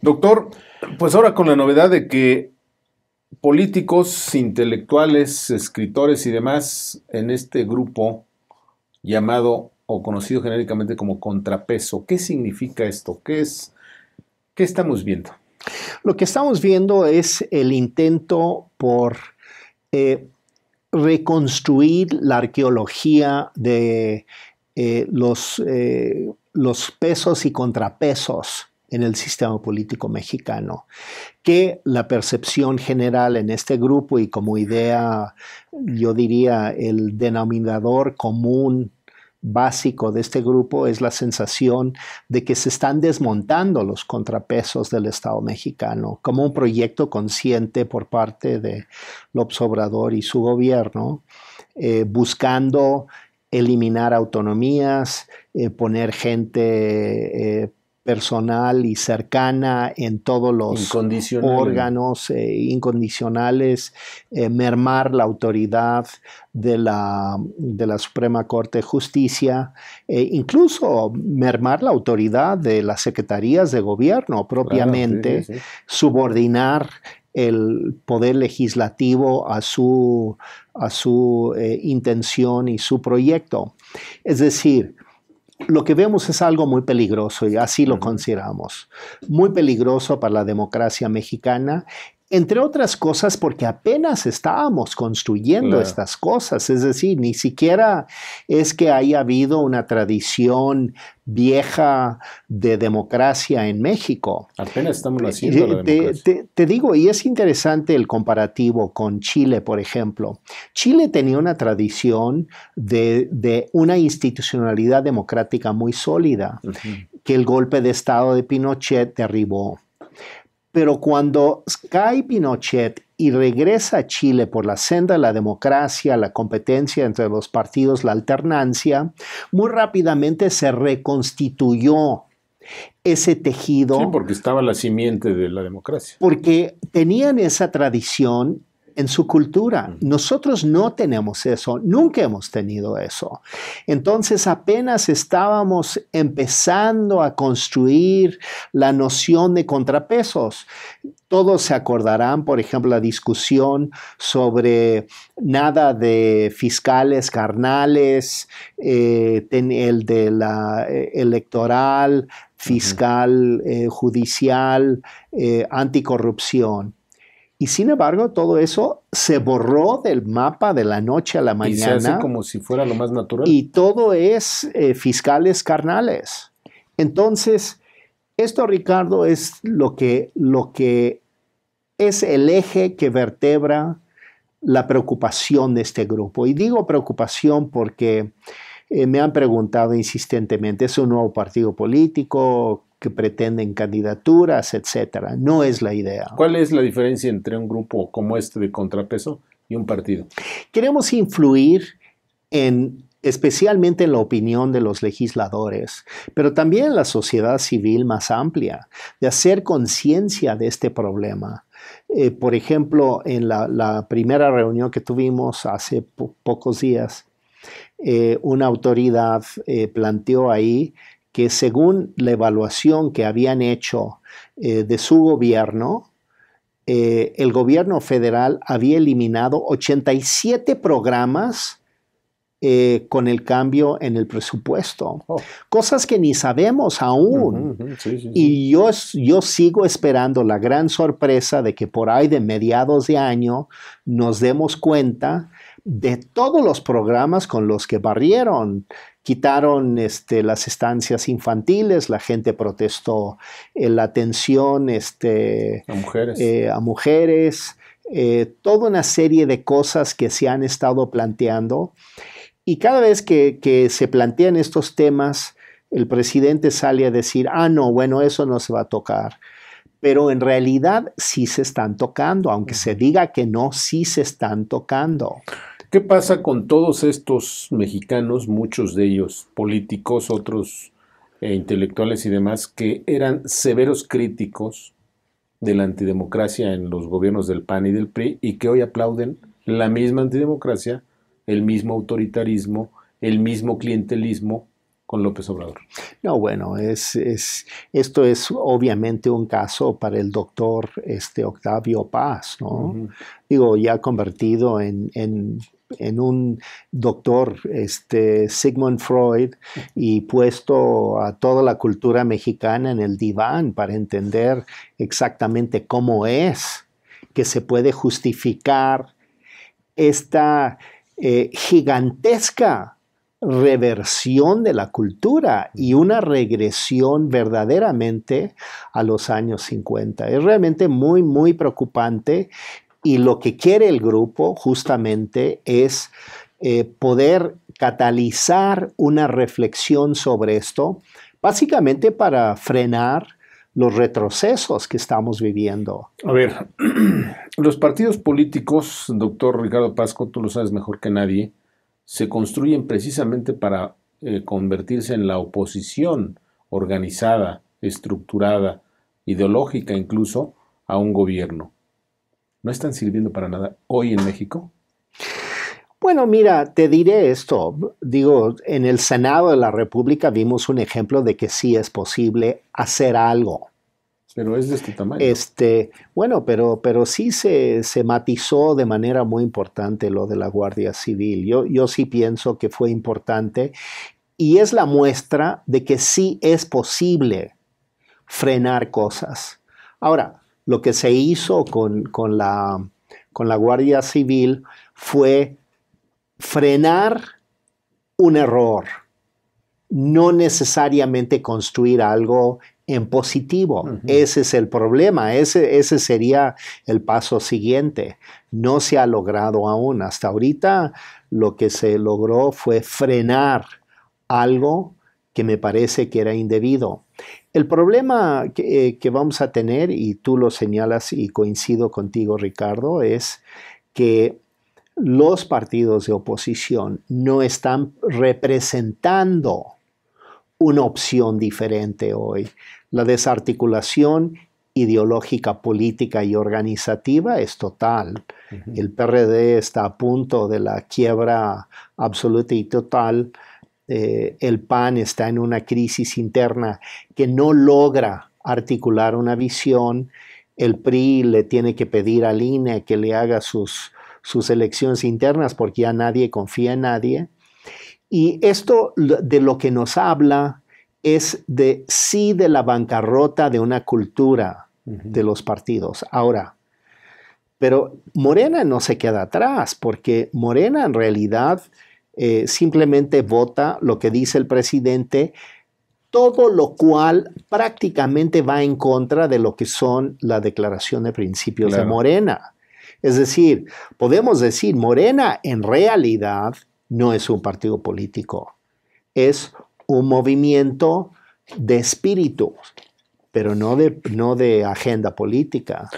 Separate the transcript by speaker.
Speaker 1: Doctor, pues ahora con la novedad de que políticos, intelectuales, escritores y demás en este grupo llamado o conocido genéricamente como contrapeso, ¿qué significa esto? ¿Qué es estamos viendo?
Speaker 2: Lo que estamos viendo es el intento por eh, reconstruir la arqueología de eh, eh, los pesos y contrapesos en el sistema político mexicano, que la percepción general en este grupo y como idea, yo diría, el denominador común básico de este grupo es la sensación de que se están desmontando los contrapesos del Estado mexicano como un proyecto consciente por parte de López Obrador y su gobierno, eh, buscando eliminar autonomías, eh, poner gente eh, personal y cercana en todos los órganos eh, incondicionales, eh, mermar la autoridad de la, de la, Suprema Corte de Justicia, e incluso mermar la autoridad de las secretarías de gobierno propiamente, subordinar el poder legislativo a su, a su eh, intención y su proyecto. Es decir, lo que vemos es algo muy peligroso y así lo consideramos. Muy peligroso para la democracia mexicana entre otras cosas porque apenas estábamos construyendo estas cosas, es decir, ni siquiera es que haya habido una tradición vieja de democracia en México. Apenas estamos eh, haciendo la eh, Te, digo, y es interesante el comparativo con Chile, por ejemplo. Chile tenía una tradición de, una institucionalidad democrática muy sólida, que el golpe de Estado de Pinochet derribó pero cuando cae Pinochet y regresa a Chile por la senda de la democracia, la competencia entre los partidos, la alternancia, muy rápidamente se reconstituyó ese tejido. Sí, porque estaba la
Speaker 1: simiente de la democracia.
Speaker 2: Porque tenían esa tradición en su cultura. Nosotros no tenemos eso, nunca hemos tenido eso. Entonces apenas estábamos empezando a construir la noción de contrapesos. Todos se acordarán, por ejemplo, la discusión sobre nada de fiscales carnales, eh, el de la eh, electoral, fiscal, eh, judicial, anticorrupción. Y sin embargo, todo eso se borró del mapa de la noche a la mañana. Y se hace como si fuera lo más natural. Y todo es eh, fiscales carnales. Entonces, esto, Ricardo, es lo que, lo que es el eje que vertebra la preocupación de este grupo. Y digo preocupación porque eh, me han preguntado insistentemente, ¿es un nuevo partido político? que pretenden candidaturas, etcétera. No es la idea. ¿Cuál
Speaker 1: es la diferencia entre un grupo como este de contrapeso
Speaker 2: y un partido? Queremos influir en especialmente en la opinión de los legisladores, pero también en la sociedad civil más amplia, de hacer conciencia de este problema. Eh, por ejemplo, en la, primera reunión que tuvimos hace pocos días, eh, una autoridad eh, planteó ahí que según la evaluación que habían hecho eh, de su gobierno, eh, el gobierno federal había eliminado 87 programas eh, con el cambio en el presupuesto. Oh. Cosas que ni sabemos aún. Y yo, yo sigo esperando la gran sorpresa de que por ahí de mediados de año nos demos cuenta de todos los programas con los que barrieron. Quitaron este, las estancias infantiles, la gente protestó eh, la atención este, a mujeres, eh, a mujeres toda una serie de cosas que se han estado planteando. Y cada vez que, se plantean estos temas, el presidente sale a decir, ah, no, bueno, eso no se va a tocar. Pero en realidad sí se están tocando, aunque se diga que no, sí se están tocando. ¿Qué pasa con todos estos mexicanos, muchos de ellos
Speaker 1: políticos, otros eh, intelectuales y demás, que eran severos críticos de la antidemocracia en los gobiernos del PAN y del PRI y que hoy aplauden la misma antidemocracia el mismo autoritarismo, el mismo clientelismo con López Obrador.
Speaker 2: No, bueno, es, esto es obviamente un caso para el doctor este, Octavio Paz, ¿no? Digo, ya convertido en, un doctor este, Sigmund Freud y puesto a toda la cultura mexicana en el diván para entender exactamente cómo es que se puede justificar esta eh, gigantesca reversión de la cultura y una regresión verdaderamente a los años 50. Es realmente muy, muy preocupante y lo que quiere el grupo justamente es eh, poder catalizar una reflexión sobre esto, básicamente para frenar los retrocesos que estamos viviendo. A ver,
Speaker 1: Los partidos políticos, doctor Ricardo Pasco, tú lo sabes mejor que nadie, se construyen precisamente para eh, convertirse en la oposición organizada, estructurada, ideológica incluso, a un gobierno. ¿No están sirviendo para nada hoy en
Speaker 2: México? Bueno, mira, te diré esto. Digo, en el Senado de la República vimos un ejemplo de que sí es posible hacer algo. Pero es de este tamaño. Este, bueno, pero, pero sí se, se, matizó de manera muy importante lo de la Guardia Civil. Yo, yo sí pienso que fue importante y es la muestra de que sí es posible frenar cosas. Ahora, lo que se hizo con, la, con la Guardia Civil fue frenar un error, no necesariamente construir algo en positivo. Ese es el problema, ese, ese sería el paso siguiente. No se ha logrado aún. Hasta ahorita lo que se logró fue frenar algo que me parece que era indebido. El problema que eh, vamos a tener, y tú lo señalas y coincido contigo, Ricardo, es que los partidos de oposición no están representando una opción diferente hoy. La desarticulación ideológica, política y organizativa es total. El PRD está a punto de la quiebra absoluta y total. Eh, el PAN está en una crisis interna que no logra articular una visión. El PRI le tiene que pedir al INE que le haga sus, sus elecciones internas porque ya nadie confía en nadie. Y esto de lo que nos habla es de sí de la bancarrota de una cultura de los partidos. Ahora, pero Morena no se queda atrás, porque Morena en realidad eh, simplemente vota lo que dice el presidente, todo lo cual prácticamente va en contra de lo que son la declaración de principios de Morena. Es decir, podemos decir, Morena en realidad no es un partido político, es un movimiento de espíritu, pero no de, no de agenda política.